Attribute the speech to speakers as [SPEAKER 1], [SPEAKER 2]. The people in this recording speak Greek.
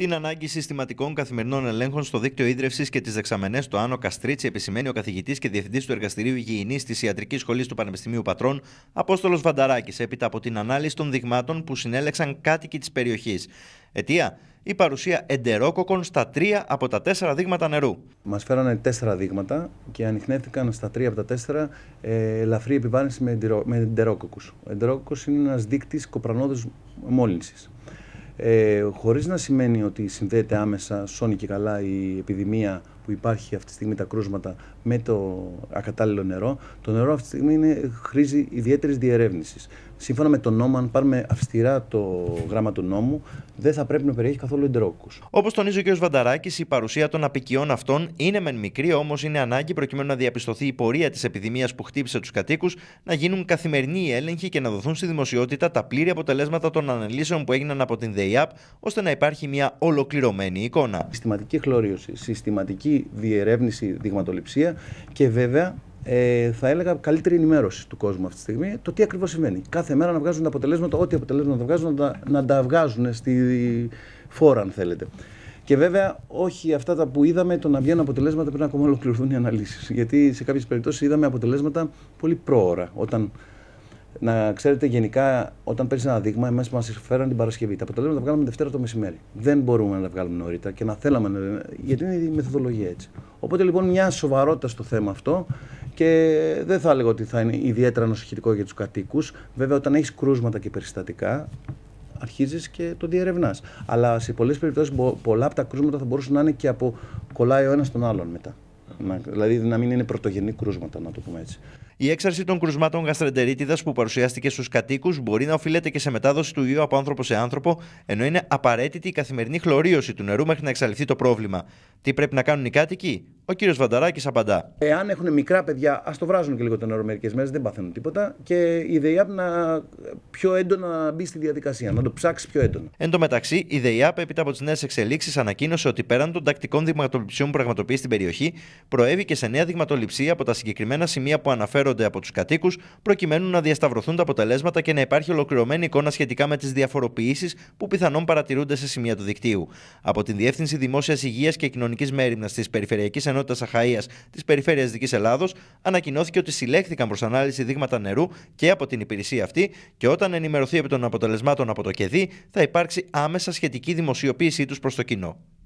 [SPEAKER 1] την ανάγκη συστηματικών καθημερινών ελέγχων στο δίκτυο ίδρυυσης και τις δεξαμενές του Άνω Καστρίτσι, επισημαίνει ο καθηγητής και διευθυντής του Εργαστηρίου Υγιεινής της Ιατρικής Σχολής του Πανεπιστημίου Πατρών, Απόστολος Βανταράκης, έπειτα από την ανάλυση των δειγμάτων που συνέλεξαν κάτοικοι της περιοχής. Αιτία, η παρουσία εντερόκοκων στα τρία από τα τέσσερα δείγματα νερού.
[SPEAKER 2] Μας φέρανε τέσσερα δείγματα και ανοιχνεύτηκαν στα τρία από τα τέσσερα ε, επιβάρυνση με εντερόκοκους. Ο εντερόκοκος είναι ένας δείκτης κοπρανόδου μόλυνσης ε, χωρίς να σημαίνει ότι συνδέεται άμεσα σώνει και καλά η επιδημία που υπάρχει αυτή τη στιγμή τα κρούσματα με το ακατάλληλο νερό, το νερό αυτή τη στιγμή είναι, χρήζει ιδιαίτερης διερεύνησης σύμφωνα με τον νόμο, αν πάρουμε αυστηρά το γράμμα του νόμου, δεν θα πρέπει να περιέχει καθόλου εντρόκους.
[SPEAKER 1] Όπως τονίζει ο κ. Βανταράκης, η παρουσία των απικιών αυτών είναι μεν μικρή, όμως είναι ανάγκη προκειμένου να διαπιστωθεί η πορεία της επιδημίας που χτύπησε τους κατοίκους, να γίνουν καθημερινοί έλεγχοι και να δοθούν στη δημοσιότητα τα πλήρη αποτελέσματα των αναλύσεων που έγιναν από την ΔΕΙΑΠ, ώστε να υπάρχει
[SPEAKER 2] μια ολοκληρωμένη εικόνα. Συστηματική χλωρίωση, συστηματική διερεύνηση, δειγματοληψία και βέβαια ε, θα έλεγα καλύτερη ενημέρωση του κόσμου αυτή τη στιγμή το τι ακριβώς συμβαίνει. Κάθε μέρα να βγάζουν τα αποτελέσματα, ό,τι αποτελέσματα βγάζουν, να τα, να τα βγάζουν στη φόρα, αν θέλετε. Και βέβαια, όχι αυτά τα που είδαμε, το να βγαίνουν αποτελέσματα πριν ακόμα ολοκληρωθούν οι αναλύσεις. Γιατί σε κάποιες περιπτώσεις είδαμε αποτελέσματα πολύ πρόωρα. Όταν, να ξέρετε, γενικά, όταν παίρνεις ένα δείγμα, εμάς μας φέραν την Παρασκευή. Τα αποτελέσματα τα βγάλαμε Δευτέρα το μεσημέρι. Δεν μπορούμε να τα βγάλουμε νωρίτερα και να θέλαμε, γιατί είναι η μεθοδολογία έτσι. Οπότε λοιπόν, μια σοβαρότητα στο θέμα αυτό και δεν θα έλεγα ότι θα είναι ιδιαίτερα νοσοχητικό για τους κατοίκους. Βέβαια όταν έχεις κρούσματα και περιστατικά αρχίζεις και το διερευνάς. Αλλά σε πολλές περιπτώσεις πολλά από τα κρούσματα θα μπορούσαν να είναι και από κολλάει ο ένας τον άλλον μετά. Δηλαδή να μην είναι πρωτογενή κρούσματα, να το πούμε έτσι. Η έξαρση των κρουσμάτων γαστρεντερίτιδας που παρουσιάστηκε
[SPEAKER 1] στους κατοίκους μπορεί να οφείλεται και σε μετάδοση του ιού από άνθρωπο σε άνθρωπο, ενώ είναι απαραίτητη η καθημερινή χλωρίωση του νερού μέχρι να εξαλειφθεί το πρόβλημα. Τι πρέπει να κάνουν οι κάτοικοι, ο κύριος Βανταράκης απαντά.
[SPEAKER 2] Εάν έχουν μικρά παιδιά, ας το βράζουν και λίγο το νερό μερικές μέρες, δεν παθαίνουν τίποτα. Και η ΔΕΙΑΠ να πιο έντονα μπει στη διαδικασία, να το ψάξει πιο έντονα.
[SPEAKER 1] Εν τω μεταξύ, η ΔΕΙΑΠ, έπειτα από τις νέες εξελίξεις, ανακοίνωσε ότι πέραν των τακτικών δειγματοληψιών που πραγματοποιεί στην περιοχή, προέβη και σε νέα δειγματοληψία από τα συγκεκριμένα σημεία που αναφέρονται από τους κατοίκους, προκειμένου να διασταυρωθούν τα αποτελέσματα και να υπάρχει ολοκληρωμένη εικόνα σχετικά με τις διαφοροποιήσεις που πιθανόν παρατηρούνται σε σημεία του δικτύου. Από την Διεύθυνση Δημόσιας Υγείας και κοινωνία κοινωνικής μέρημνας της Περιφερειακής Ενότητας Αχαία της Περιφέρειας δική Ελλάδος, ανακοινώθηκε ότι συλλέχθηκαν προς ανάλυση δείγματα νερού και από την υπηρεσία αυτή και όταν ενημερωθεί επί των αποτελεσμάτων από το ΚΕΔΗ, θα υπάρξει άμεσα σχετική δημοσιοποίησή τους προς το κοινό.